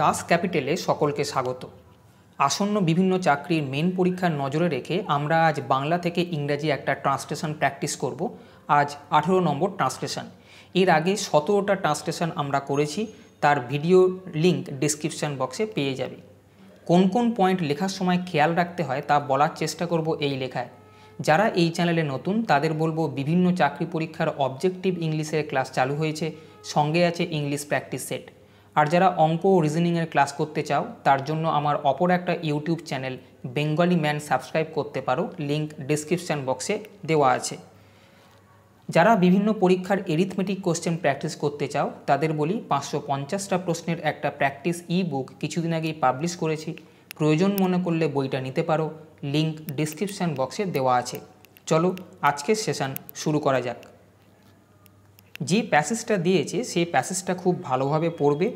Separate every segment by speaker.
Speaker 1: দাস ক্যাপিটালে সকলকে স্বাগত আসন্ন বিভিন্ন চাকরির মেন পরীক্ষার নজরে রেখে আমরা আজ বাংলা থেকে ইংরাজি একটা ট্রান্সলেশন প্র্যাকটিস করব আজ আঠেরো নম্বর ট্রান্সলেশন এর আগে সতেরোটা ট্রান্সলেশন আমরা করেছি তার ভিডিও লিংক ডিসক্রিপশান বক্সে পেয়ে যাবে কোন কোন পয়েন্ট লেখার সময় খেয়াল রাখতে হয় তা বলার চেষ্টা করব এই লেখায় যারা এই চ্যানেলে নতুন তাদের বলবো বিভিন্ন চাকরি পরীক্ষার অবজেক্টিভ ইংলিশের ক্লাস চালু হয়েছে সঙ্গে আছে ইংলিশ প্র্যাকটিস সেট আর যারা অঙ্ক ও রিজনিংয়ের ক্লাস করতে চাও তার জন্য আমার অপর একটা YouTube channel Bengali man subscribe করতে পারো লিঙ্ক ডিসক্রিপশান বক্সে দেওয়া আছে যারা বিভিন্ন পরীক্ষার এরিথমেটিক কোশ্চেন প্র্যাকটিস করতে চাও তাদের বলি পাঁচশো পঞ্চাশটা প্রশ্নের একটা প্র্যাকটিস ই বুক কিছুদিন আগেই পাবলিশ করেছি প্রয়োজন মনে করলে বইটা নিতে পারো লিঙ্ক ডিসক্রিপশান বক্সে দেওয়া আছে চলো আজকের সেশন শুরু করা যাক যে প্যাসেজটা দিয়েছে সেই প্যাসেজটা খুব ভালোভাবে পড়বে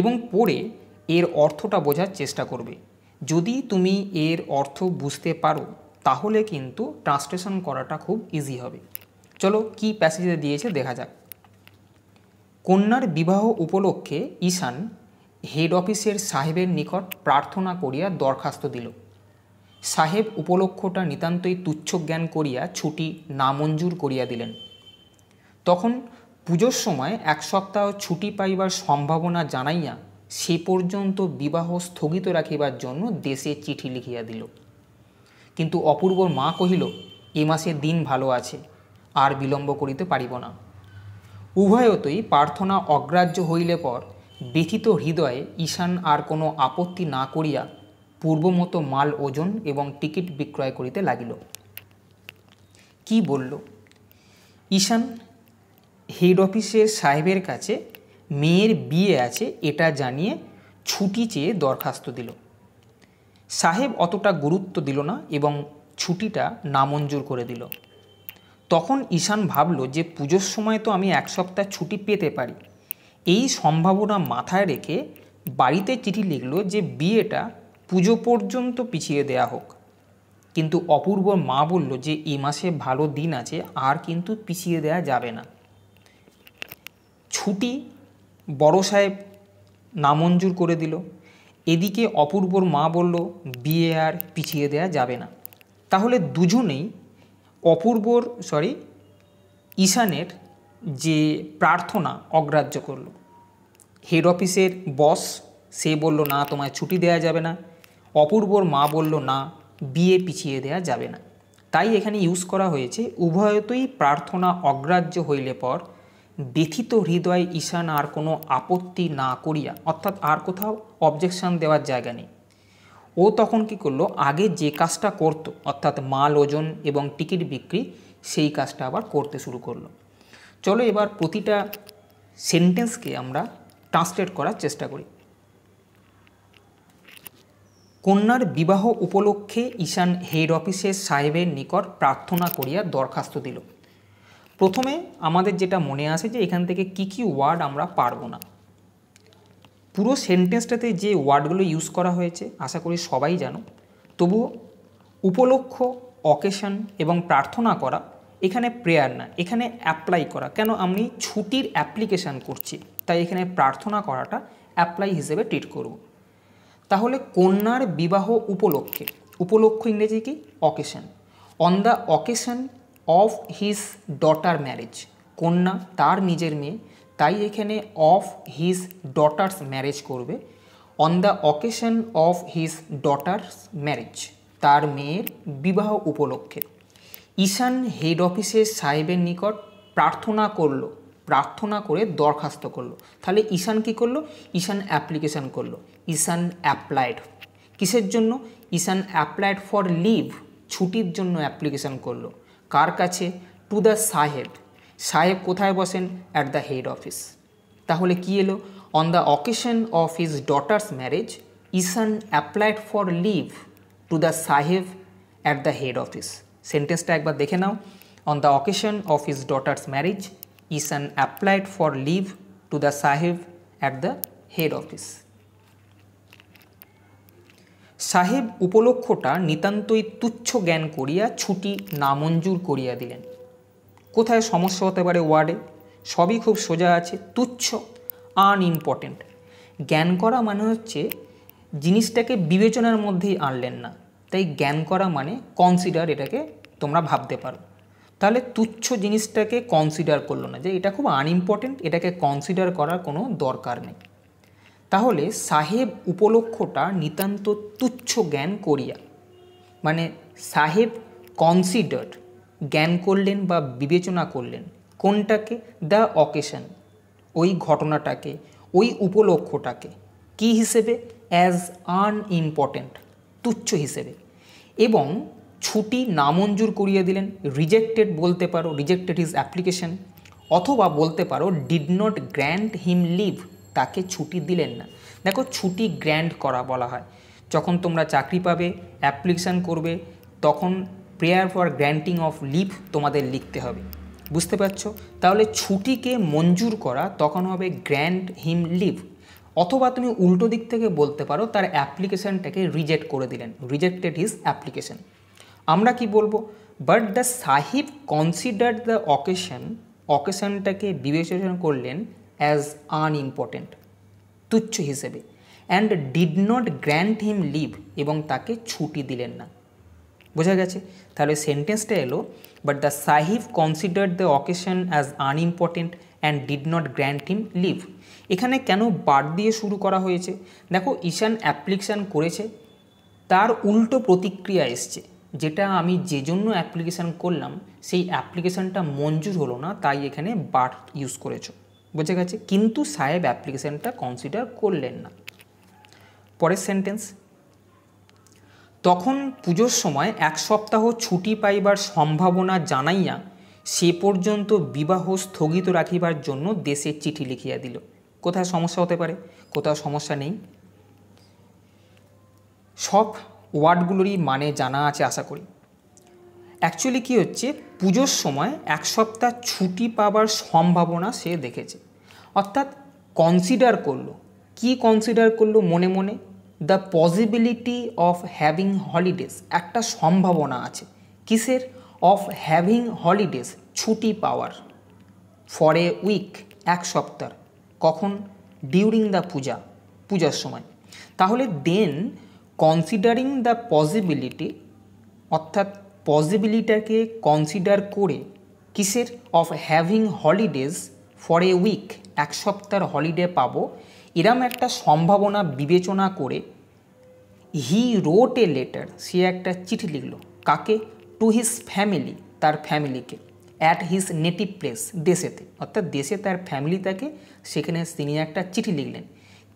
Speaker 1: এবং পড়ে এর অর্থটা বোঝার চেষ্টা করবে যদি তুমি এর অর্থ বুঝতে পারো তাহলে কিন্তু ট্রান্সলেশন করাটা খুব ইজি হবে চলো কি প্যাসেজে দিয়েছে দেখা যাক কন্যার বিবাহ উপলক্ষে ঈশান হেড অফিসের সাহেবের নিকট প্রার্থনা করিয়া দরখাস্ত দিল সাহেব উপলক্ষটা নিতান্তই তুচ্ছ জ্ঞান করিয়া ছুটি নামঞ্জুর করিয়া দিলেন তখন পুজোর সময় এক সপ্তাহ ছুটি পাইবার সম্ভাবনা জানাইয়া সে পর্যন্ত বিবাহ স্থগিত রাখিবার জন্য দেশে চিঠি লিখিয়া দিল কিন্তু অপূর্বর মা কহিল এ মাসে দিন ভালো আছে আর বিলম্ব করিতে পারিব না উভয়তই প্রার্থনা অগ্রাহ্য হইলে পর ব্যথিত হৃদয়ে ঈশান আর কোনো আপত্তি না করিয়া পূর্বমতো মাল ওজন এবং টিকিট বিক্রয় করিতে লাগিল কি বলল ঈশান হেড অফিসের সাহেবের কাছে মেয়ের বিয়ে আছে এটা জানিয়ে ছুটি চেয়ে দরখাস্ত দিল সাহেব অতটা গুরুত্ব দিল না এবং ছুটিটা নামঞ্জুর করে দিল তখন ঈশান ভাবল যে পুজোর সময় তো আমি এক সপ্তাহ ছুটি পেতে পারি এই সম্ভাবনা মাথায় রেখে বাড়িতে চিঠি লিখল যে বিয়েটা পুজো পর্যন্ত পিছিয়ে দেয়া হোক কিন্তু অপূর্ব মা বলল যে এ মাসে ভালো দিন আছে আর কিন্তু পিছিয়ে দেয়া যাবে না ছুটি বড় সাহেব নামঞ্জুর করে দিল এদিকে অপূর্বর মা বলল বিয়ে আর পিছিয়ে দেয়া যাবে না তাহলে দুজনেই অপূর্বর সরি ঈশানের যে প্রার্থনা অগ্রাহ্য করল হেড অফিসের বস সে বলল না তোমায় ছুটি দেয়া যাবে না অপূর্বর মা বলল না বিয়ে পিছিয়ে দেয়া যাবে না তাই এখানে ইউজ করা হয়েছে উভয়তই প্রার্থনা অগ্রাহ্য হইলে পর ব্যথিত হৃদয়ে ঈশান আর কোনো আপত্তি না করিয়া অর্থাৎ আর কোথাও অবজেকশান দেওয়ার জায়গা নেই ও তখন কি করলো আগে যে কাজটা করত অর্থাৎ মাল ওজন এবং টিকিট বিক্রি সেই কাজটা আবার করতে শুরু করলো চলো এবার প্রতিটা সেন্টেন্সকে আমরা ট্রান্সলেট করার চেষ্টা করি কন্যার বিবাহ উপলক্ষে ঈশান হেড অফিসের সাহেবের নিকট প্রার্থনা করিয়া দরখাস্ত দিল প্রথমে আমাদের যেটা মনে আসে যে এখান থেকে কি কি ওয়ার্ড আমরা পারবো না পুরো সেন্টেন্সটাতে যে ওয়ার্ডগুলো ইউজ করা হয়েছে আশা করি সবাই জানো তবু উপলক্ষ অকেশন এবং প্রার্থনা করা এখানে প্রেয়ার না এখানে অ্যাপ্লাই করা কেন আমি ছুটির অ্যাপ্লিকেশান করছি তাই এখানে প্রার্থনা করাটা অ্যাপ্লাই হিসেবে ট্রিট করব তাহলে কন্যার বিবাহ উপলক্ষে উপলক্ষ ইংরেজি কি occasion on the occasion of his daughter marriage কন্যা তার নিজের মেয়ে তাই এখানে অফ হিজ ডটার্স ম্যারেজ করবে on the occasion of his daughter's marriage তার মেয়ের বিবাহ উপলক্ষে ঈশান হেড অফিসের সাহেবের নিকট প্রার্থনা করল প্রার্থনা করে দরখাস্ত করলো তাহলে ঈশান কী করলো ঈশান অ্যাপ্লিকেশান করলো ঈশান অ্যাপ্লাইড কিসের জন্য ঈশান অ্যাপ্লাইড ফর লিভ ছুটির জন্য অ্যাপ্লিকেশান করলো কার কাছে টু দ্য সাহেব সাহেব কোথায় বসেন অ্যাট দ্য হেড অফিস তাহলে কি এলো on the occasion of his daughter's marriage Ishan applied for leave to the sahib at the head office সেন্টেন্সটা একবার দেখে নাও on the occasion of his daughter's marriage Ishan applied for leave to the sahib at the head office সাহেব উপলক্ষটা নিতান্তই তুচ্ছ জ্ঞান করিয়া ছুটি নামঞ্জুর করিয়া দিলেন কোথায় সমস্যা হতে পারে ওয়ার্ডে সবই খুব সোজা আছে তুচ্ছ আনইম্পর্টেন্ট জ্ঞান করা মানে হচ্ছে জিনিসটাকে বিবেচনার মধ্যেই আনলেন না তাই জ্ঞান করা মানে কনসিডার এটাকে তোমরা ভাবতে পারো তাহলে তুচ্ছ জিনিসটাকে কনসিডার করলো না যে এটা খুব আনইম্পর্টেন্ট এটাকে কনসিডার করার কোনো দরকার নেই তাহলে সাহেব উপলক্ষটা নিতান্ত তুচ্ছ জ্ঞান করিয়া মানে সাহেব কনসিডার্ড জ্ঞান করলেন বা বিবেচনা করলেন কোনটাকে দ্য অকেশন ওই ঘটনাটাকে ওই উপলক্ষটাকে কি হিসেবে অ্যাজ আনইম্পর্টেন্ট তুচ্ছ হিসেবে এবং ছুটি নামঞ্জুর করিয়ে দিলেন রিজেক্টেড বলতে পারো রিজেক্টেড হিজ অ্যাপ্লিকেশন অথবা বলতে পারো did not grant him leave তাকে ছুটি দিলেন না দেখো ছুটি গ্র্যান্ড করা বলা হয় যখন তোমরা চাকরি পাবে অ্যাপ্লিকেশান করবে তখন prayer for granting of leave তোমাদের লিখতে হবে বুঝতে পারছো তাহলে ছুটিকে মঞ্জুর করা তখন হবে গ্র্যান্ড হিম লিভ অথবা তুমি উল্টো দিক থেকে বলতে পারো তার অ্যাপ্লিকেশানটাকে রিজেক্ট করে দিলেন রিজেক্টেড হিজ অ্যাপ্লিকেশান আমরা কি বলবো but the sahib consider the occasion অকেশনটাকে বিবেচনা করলেন অ্যাজ আনইম্পর্টেন্ট তুচ্ছ হিসেবে and did not grant him leave এবং তাকে ছুটি দিলেন না বোঝা গেছে তাহলে সেন্টেন্সটা এলো but the sahib considered the occasion as unimportant and did not grant him leave এখানে কেন বাদ দিয়ে শুরু করা হয়েছে দেখো ঈশান অ্যাপ্লিকেশান করেছে তার উল্টো প্রতিক্রিয়া এসছে যেটা আমি যে জন্য অ্যাপ্লিকেশান করলাম সেই অ্যাপ্লিকেশানটা মঞ্জুর হলো না তাই এখানে বাট ইউজ করেছো বোঝা গেছে কিন্তু সাহেব অ্যাপ্লিকেশনটা কনসিডার করলেন না পরের সেন্টেন্স তখন পুজোর সময় এক সপ্তাহ ছুটি পাইবার সম্ভাবনা জানাইয়া সে পর্যন্ত বিবাহ স্থগিত রাখিবার জন্য দেশে চিঠি লিখিয়া দিল কোথায় সমস্যা হতে পারে কোথাও সমস্যা নেই সব ওয়ার্ডগুলোরই মানে জানা আছে আশা করি অ্যাকচুয়ালি কী হচ্ছে পুজোর সময় এক সপ্তাহ ছুটি পাবার সম্ভাবনা সে দেখেছে অর্থাৎ কনসিডার করলো কি কনসিডার করলো মনে মনে the possibility of having holidays একটা সম্ভাবনা আছে কিসের অফ হ্যাভিং হলিডেজ ছুটি পাওয়ার ফর এ উইক এক সপ্তাহ কখন ডিউরিং দ্য পূজা পূজার সময় তাহলে দেন কনসিডারিং দ্য পসিবিলিটি অর্থাৎ পসিবিলিটাকে কনসিডার করে কিসের of having holidays for a week এক সপ্তাহের হলিডে পাবো এরম একটা সম্ভাবনা বিবেচনা করে হি রোট এ লেটার সে একটা চিঠি লিখল কাকে টু হিজ ফ্যামিলি তার ফ্যামিলিকে অ্যাট হিজ নেটিভ প্লেস দেশেতে অর্থাৎ দেশে তার ফ্যামিলি তাকে সেখানে তিনি একটা চিঠি লিখলেন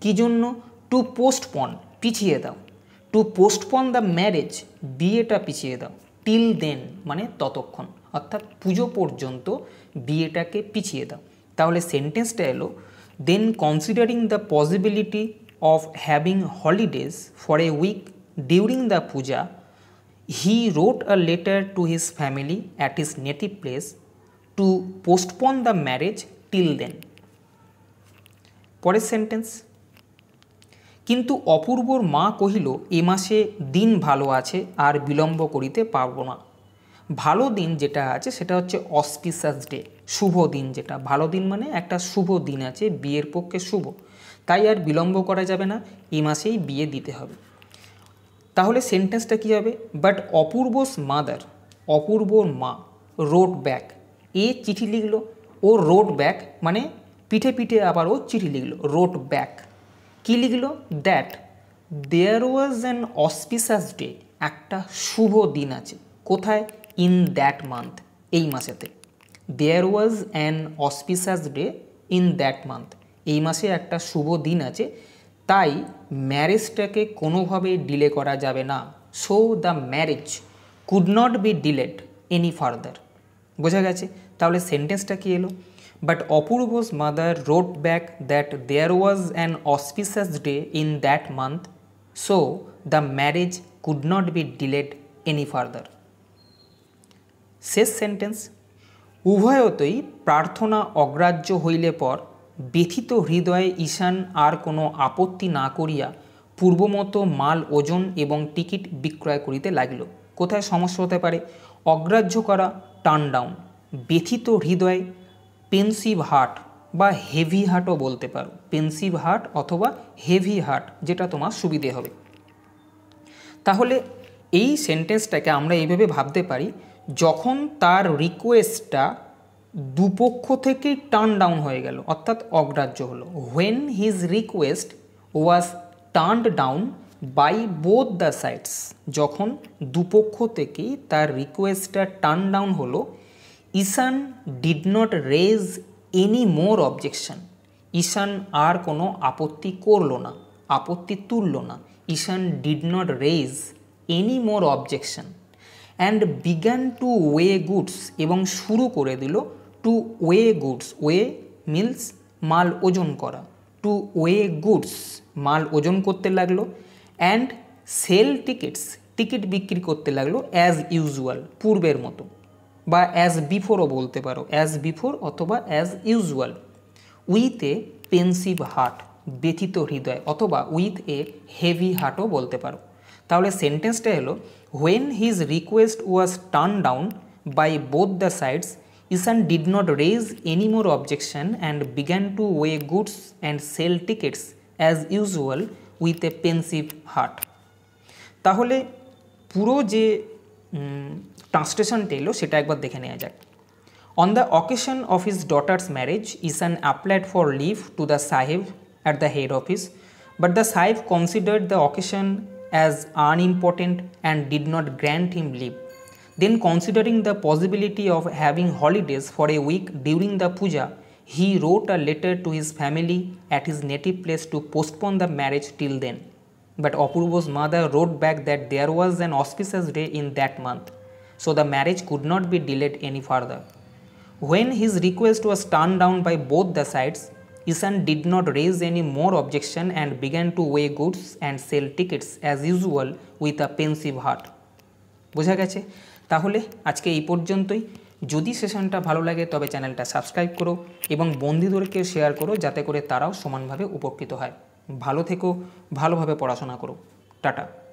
Speaker 1: কী জন্য টু পোস্টপন পিছিয়ে দাও টু পোস্টপন দ্য ম্যারেজ বিয়েটা পিছিয়ে দাও টিল দেন মানে ততক্ষণ অর্থাৎ পুজো পর্যন্ত বিয়েটাকে পিছিয়ে দাও তাহলে সেন্টেন্সটা এলো then considering the possibility of having holidays for a week during the Puja he wrote a letter to his family at his native place to postpone the marriage till then পরের সেন্টেন্স কিন্তু অপূর্বর মা কহিল এ মাসে দিন ভালো আছে আর বিলম্ব করিতে পারব না ভালো দিন যেটা আছে সেটা হচ্ছে অস্পিসাস ডে শুভ দিন যেটা ভালো দিন মানে একটা শুভ দিন আছে বিয়ের পক্ষে শুভ তাই আর বিলম্ব করা যাবে না এ মাসেই বিয়ে দিতে হবে তাহলে সেন্টেন্সটা কী হবে বাট অপূর্বস মাদার অপূর্বর মা রোড ব্যাক এ চিঠি লিখলো ও রোড ব্যাক মানে পিঠে পিঠে আবার ও চিঠি লিখলো রোড ব্যাক কী লিখলো that there was an auspicious day একটা শুভ দিন আছে কোথায় ইন দ্যাট মান্থ এই মাসেতে there was an auspicious day in that month এই মাসে একটা শুভ দিন আছে তাই ম্যারেজটাকে কোনোভাবে ডিলে করা যাবে না so the marriage could not be delayed any further বোঝা গেছে তাহলে সেন্টেন্সটা কি এলো but Apurba's mother wrote back that there was an auspicious day in that month so the marriage could not be delayed any further শেষ sentence উভয়তই প্রার্থনা অগ্রাহ্য হইলে পর ব্যথিত হৃদয়ে ঈশান আর কোনো আপত্তি না করিয়া পূর্বমতো মাল ওজন এবং টিকিট বিক্রয় করিতে লাগিল কোথায় সমস্যা হতে পারে অগ্রাহ্য করা টার্ন ডাউন ব্যথিত হৃদয়ে পেন্সিভ হার্ট বা হেভি হার্টও বলতে পারো পেন্সিভ হার্ট অথবা হেভি হার্ট যেটা তোমার সুবিধে হবে তাহলে এই সেন্টেন্সটাকে আমরা এইভাবে ভাবতে পারি যখন তার রিকোয়েস্টটা দুপক্ষ থেকেই টার্ন ডাউন হয়ে গেল অর্থাৎ অগ্রাহ্য হলো when his request was turn down by both the sides যখন দুপক্ষ থেকেই তার রিকোয়েস্টটা টার্ন ডাউন হলো Ishan did not raise any more objection ঈশান আর কোনো আপত্তি করল না আপত্তি তুলল না Ishan did not raise any more objection and began to weigh goods এবং শুরু করে দিল টু ওয়ে গুডস ওয়ে মিলস মাল ওজন করা টু ওয়ে গুডস মাল ওজন করতে লাগলো অ্যান্ড সেল টিকিটস টিকিট বিক্রি করতে লাগলো অ্যাজ ইউজুয়াল পূর্বের মতো বা অ্যাজ বিফোরও বলতে পারো অ্যাজ বিফোর অথবা as usual with a pensive heart ব্যথিত হৃদয় অথবা উইথ এ হেভি হার্টও বলতে পারো তাহলে সেন্টেন্সটা হলো when his request was turn down by both the sides Ishan did not raise any more objection and began to weigh goods and sell tickets as usual with a pensive heart তাহলে পুরো যে ট্রান্সলেশনটা এলো সেটা একবার দেখে নেওয়া যাক on the occasion of his daughter's marriage Ishan applied for leave to the sahib at the head office but the sahib considered the occasion as unimportant and did not grant him leave. Then considering the possibility of having holidays for a week during the puja, he wrote a letter to his family at his native place to postpone the marriage till then. But Apurva's mother wrote back that there was an auspicious day in that month, so the marriage could not be delayed any further. When his request was turned down by both the sides, Isan did not raise any more objection and began to weigh goods and sell tickets as usual with a pensive heart. বোঝা গেছে তাহলে আজকে এই পর্যন্তই যদি সেশনটা ভালো লাগে তবে চ্যানেলটা সাবস্ক্রাইব করো এবং বন্ধুদেরকে শেয়ার করো যাতে করে তারাও সমানভাবে উপকৃত হয় ভালো থেকো ভালোভাবে পড়াশোনা করো টাটা